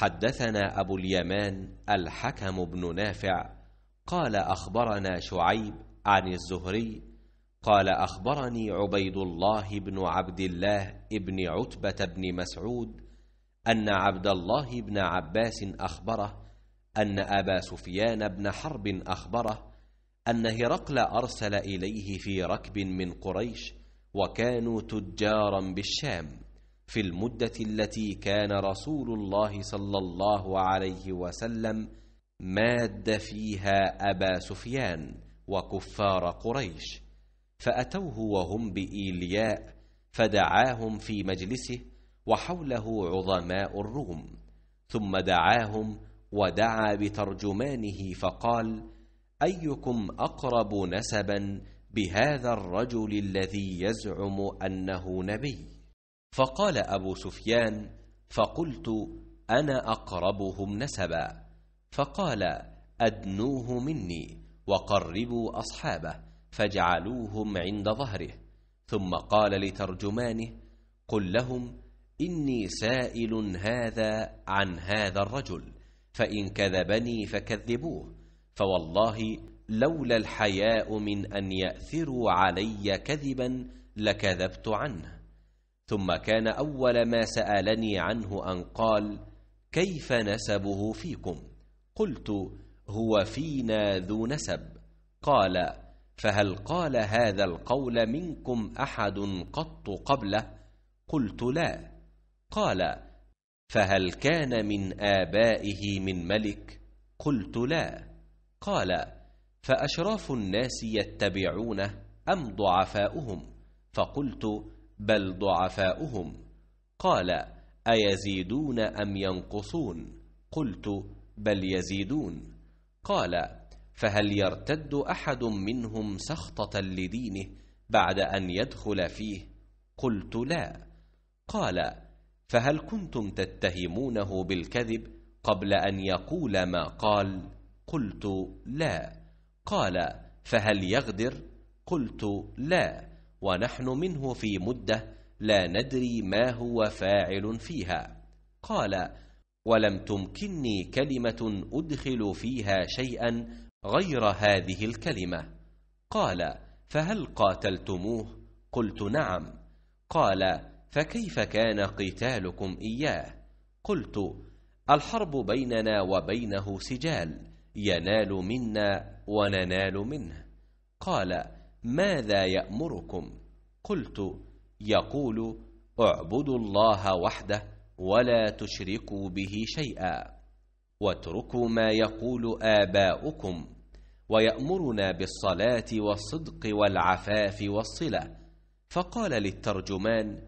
حدثنا أبو اليمان الحكم بن نافع قال أخبرنا شعيب عن الزهري قال أخبرني عبيد الله بن عبد الله بن عتبة بن مسعود أن عبد الله بن عباس أخبره أن أبا سفيان بن حرب أخبره أن هرقل أرسل إليه في ركب من قريش وكانوا تجارا بالشام في المدة التي كان رسول الله صلى الله عليه وسلم ماد فيها أبا سفيان وكفار قريش فأتوه وهم بإيلياء فدعاهم في مجلسه وحوله عظماء الروم ثم دعاهم ودعا بترجمانه فقال أيكم أقرب نسبا بهذا الرجل الذي يزعم أنه نبي فقال أبو سفيان فقلت أنا أقربهم نسبا فقال أدنوه مني وقربوا أصحابه فجعلوهم عند ظهره ثم قال لترجمانه قل لهم إني سائل هذا عن هذا الرجل فإن كذبني فكذبوه فوالله لولا الحياء من أن يأثروا علي كذبا لكذبت عنه ثم كان اول ما سالني عنه ان قال كيف نسبه فيكم قلت هو فينا ذو نسب قال فهل قال هذا القول منكم احد قط قبله قلت لا قال فهل كان من ابائه من ملك قلت لا قال فاشراف الناس يتبعونه ام ضعفاؤهم فقلت بل ضعفاؤهم قال أيزيدون أم ينقصون قلت بل يزيدون قال فهل يرتد أحد منهم سخطة لدينه بعد أن يدخل فيه قلت لا قال فهل كنتم تتهمونه بالكذب قبل أن يقول ما قال قلت لا قال فهل يغدر قلت لا ونحن منه في مدة لا ندري ما هو فاعل فيها قال ولم تمكنني كلمة أدخل فيها شيئا غير هذه الكلمة قال فهل قاتلتموه قلت نعم قال فكيف كان قتالكم إياه قلت الحرب بيننا وبينه سجال ينال منا وننال منه قال ماذا يأمركم قلت يقول اعبدوا الله وحده ولا تشركوا به شيئا واتركوا ما يقول آباؤكم ويأمرنا بالصلاة والصدق والعفاف والصلة فقال للترجمان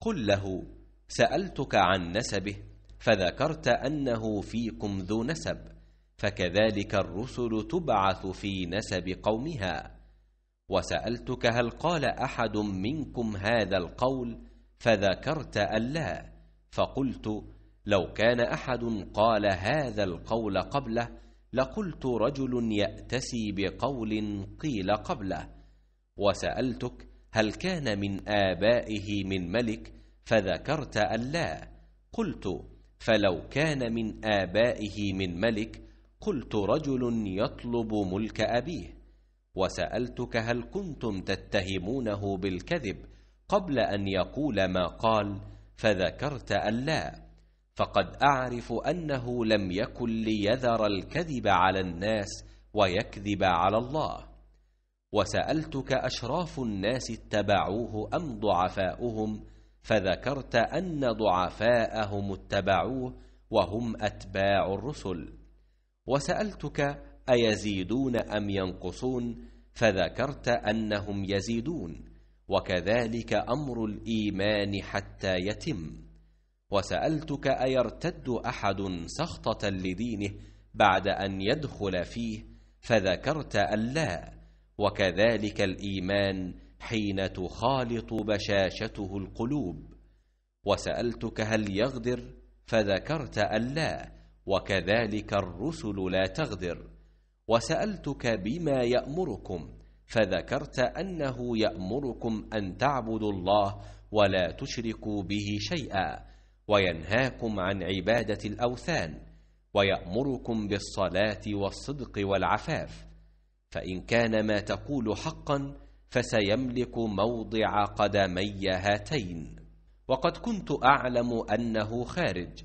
قل له سألتك عن نسبه فذكرت أنه فيكم ذو نسب فكذلك الرسل تبعث في نسب قومها وسألتك هل قال أحد منكم هذا القول فذكرت أن لا فقلت لو كان أحد قال هذا القول قبله لقلت رجل يأتسي بقول قيل قبله وسألتك هل كان من آبائه من ملك فذكرت أن لا قلت فلو كان من آبائه من ملك قلت رجل يطلب ملك أبيه وسالتك هل كنتم تتهمونه بالكذب قبل ان يقول ما قال فذكرت ان لا فقد اعرف انه لم يكن ليذر الكذب على الناس ويكذب على الله وسالتك اشراف الناس اتبعوه ام ضعفاؤهم فذكرت ان ضعفاءهم اتبعوه وهم اتباع الرسل وسالتك أيزيدون أم ينقصون فذكرت أنهم يزيدون وكذلك أمر الإيمان حتى يتم وسألتك أيرتد أحد سخطة لدينه بعد أن يدخل فيه فذكرت أن لا وكذلك الإيمان حين تخالط بشاشته القلوب وسألتك هل يغدر فذكرت أن لا وكذلك الرسل لا تغدر وسألتك بما يأمركم فذكرت أنه يأمركم أن تعبدوا الله ولا تشركوا به شيئا وينهاكم عن عبادة الأوثان ويأمركم بالصلاة والصدق والعفاف فإن كان ما تقول حقا فسيملك موضع قدمي هاتين وقد كنت أعلم أنه خارج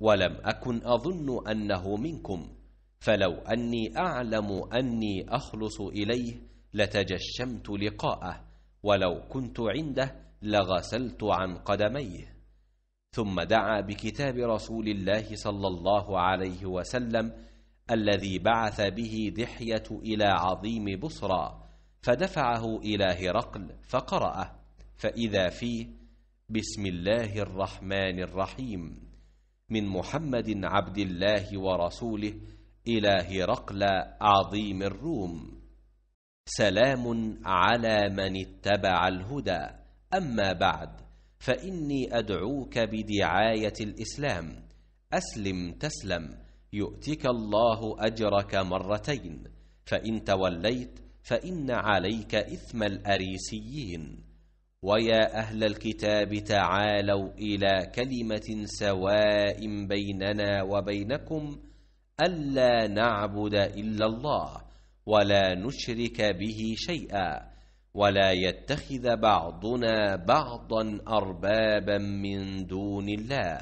ولم أكن أظن أنه منكم فلو أني أعلم أني أخلص إليه لتجشمت لقاءه ولو كنت عنده لغسلت عن قدميه ثم دعا بكتاب رسول الله صلى الله عليه وسلم الذي بعث به دحية إلى عظيم بصرى فدفعه إلى هرقل فقرأه فإذا فيه بسم الله الرحمن الرحيم من محمد عبد الله ورسوله إلى هرقل عظيم الروم سلام على من اتبع الهدى أما بعد فإني أدعوك بدعاية الإسلام أسلم تسلم يؤتك الله أجرك مرتين فإن توليت فإن عليك إثم الأريسيين ويا أهل الكتاب تعالوا إلى كلمة سواء بيننا وبينكم ألا نعبد إلا الله ولا نشرك به شيئا ولا يتخذ بعضنا بعضا أربابا من دون الله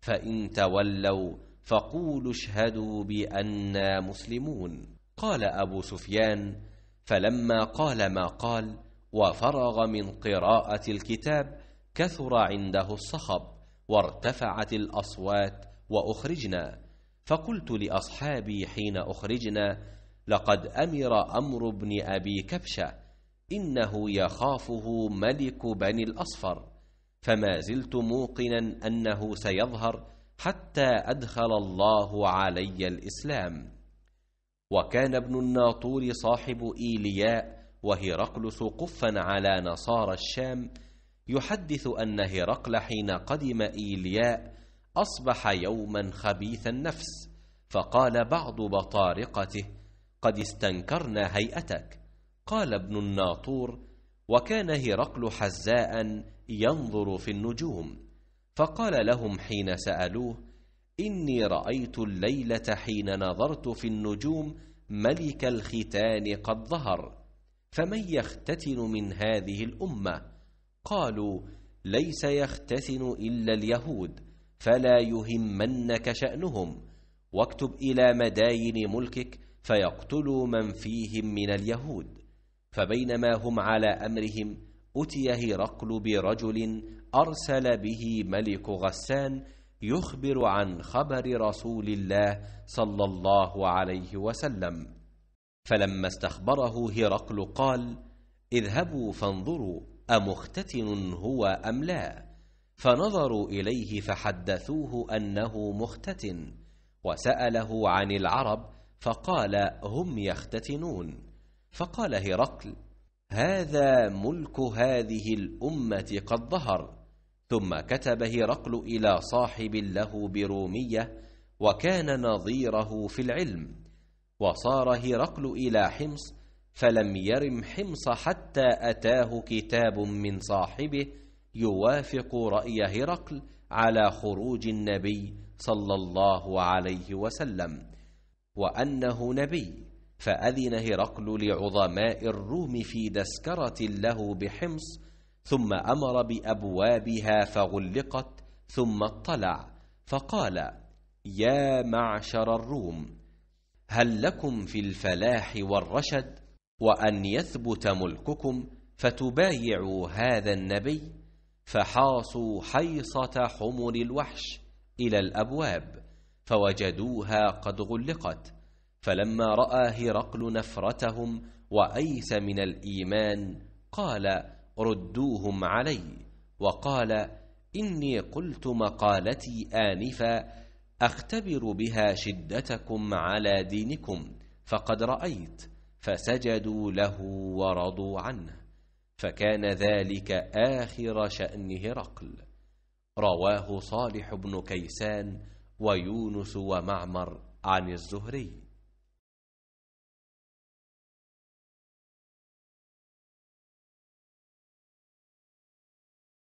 فإن تولوا فقولوا اشهدوا بأنا مسلمون قال أبو سفيان فلما قال ما قال وفرغ من قراءة الكتاب كثر عنده الصخب وارتفعت الأصوات وأخرجنا فقلت لأصحابي حين أخرجنا لقد أمر أمر بن أبي كبشة إنه يخافه ملك بني الأصفر فما زلت موقنا أنه سيظهر حتى أدخل الله علي الإسلام وكان ابن الناطور صاحب إيلياء وهرقلس قفا على نصارى الشام يحدث أن هرقل حين قدم إيلياء أصبح يوما خبيث النفس فقال بعض بطارقته قد استنكرنا هيئتك قال ابن الناطور وكان هرقل حزاء ينظر في النجوم فقال لهم حين سألوه إني رأيت الليلة حين نظرت في النجوم ملك الختان قد ظهر فمن يختتن من هذه الأمة قالوا ليس يختتن إلا اليهود فلا يهمنك شأنهم واكتب إلى مداين ملكك فيقتلوا من فيهم من اليهود فبينما هم على أمرهم أتي هرقل برجل أرسل به ملك غسان يخبر عن خبر رسول الله صلى الله عليه وسلم فلما استخبره هرقل قال اذهبوا فانظروا أمختتن هو أم لا؟ فنظروا إليه فحدثوه أنه مختتن وسأله عن العرب فقال هم يختتنون فقال هرقل هذا ملك هذه الأمة قد ظهر ثم كتب هرقل إلى صاحب له برومية وكان نظيره في العلم وصار هرقل إلى حمص فلم يرم حمص حتى أتاه كتاب من صاحبه يوافق رأي هرقل على خروج النبي صلى الله عليه وسلم وأنه نبي فأذن هرقل لعظماء الروم في دسكرة له بحمص ثم أمر بأبوابها فغلقت ثم اطلع فقال يا معشر الروم هل لكم في الفلاح والرشد وأن يثبت ملككم فتبايعوا هذا النبي؟ فحاصوا حيصة حمر الوحش إلى الأبواب فوجدوها قد غلقت فلما رأى هرقل نفرتهم وأيس من الإيمان قال ردوهم علي وقال إني قلت مقالتي آنفا أختبر بها شدتكم على دينكم فقد رأيت فسجدوا له ورضوا عنه فكان ذلك آخر شأن هرقل رواه صالح بن كيسان ويونس ومعمر عن الزهري